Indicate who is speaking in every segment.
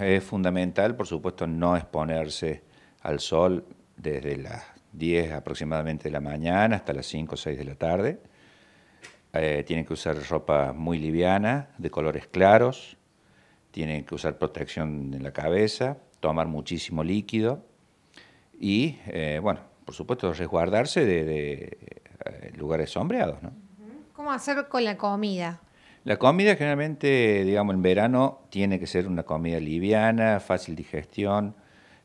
Speaker 1: es fundamental, por supuesto, no exponerse al sol desde las 10 aproximadamente de la mañana hasta las 5 o 6 de la tarde. Eh, tienen que usar ropa muy liviana, de colores claros, tienen que usar protección en la cabeza, tomar muchísimo líquido y, eh, bueno, por supuesto, resguardarse de, eh, lugares sombreados. ¿no?
Speaker 2: ¿Cómo hacer con la comida?
Speaker 1: La comida generalmente, digamos, en verano tiene que ser una comida liviana, fácil digestión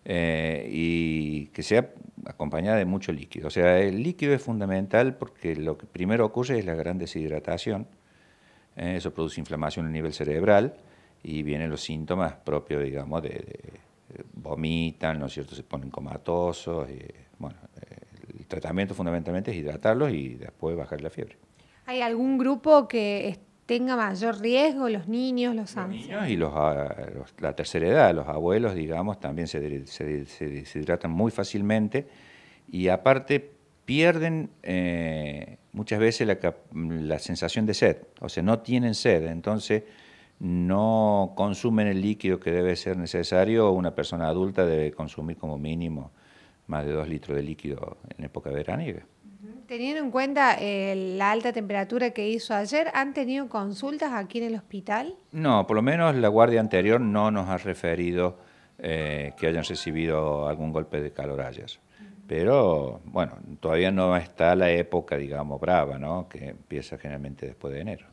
Speaker 1: eh, y que sea acompañada de mucho líquido. O sea, el líquido es fundamental porque lo que primero ocurre es la gran deshidratación. Eh, eso produce inflamación a nivel cerebral y vienen los síntomas propios, digamos, de, vomitan, ¿no es cierto? Se ponen comatosos. Eh, bueno, el tratamiento fundamentalmente es hidratarlos y después bajar la fiebre.
Speaker 2: ¿Hay algún grupo que tenga mayor riesgo, los niños, los, ancianos. y
Speaker 1: ah, los, la tercera edad, los abuelos, digamos, también se, se, deshidratan muy fácilmente y aparte pierden eh, muchas veces la, sensación de sed, o sea, no tienen sed, entonces no consumen el líquido que debe ser necesario, una persona adulta debe consumir como mínimo más de dos litros de líquido en época de veraniega.
Speaker 2: Teniendo en cuenta eh, la alta temperatura que hizo ayer, ¿han tenido consultas aquí en el hospital?
Speaker 1: No, por lo menos la guardia anterior no nos ha referido eh, que hayan recibido algún golpe de calor ayer. Pero bueno, todavía no está la época, digamos, brava, Que empieza generalmente después de enero.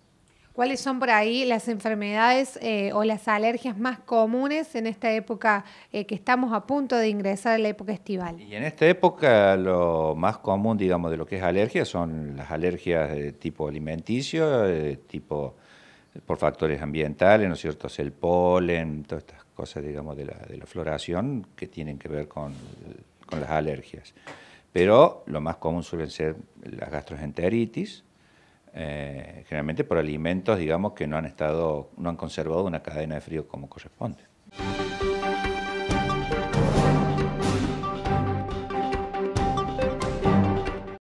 Speaker 2: ¿Cuáles son por ahí las enfermedades eh, o las alergias más comunes en esta época eh, que estamos a punto de ingresar a la época estival?
Speaker 1: Y en esta época lo más común, digamos, de lo que es alergia son las alergias de tipo alimenticio, tipo por factores ambientales, ¿no es cierto? el polen, todas estas cosas, digamos, de la, floración que tienen que ver con, con las alergias. Pero lo más común suelen ser las gastroenteritis, eh, generalmente por alimentos, digamos, que no han estado, no han conservado una cadena de frío como corresponde.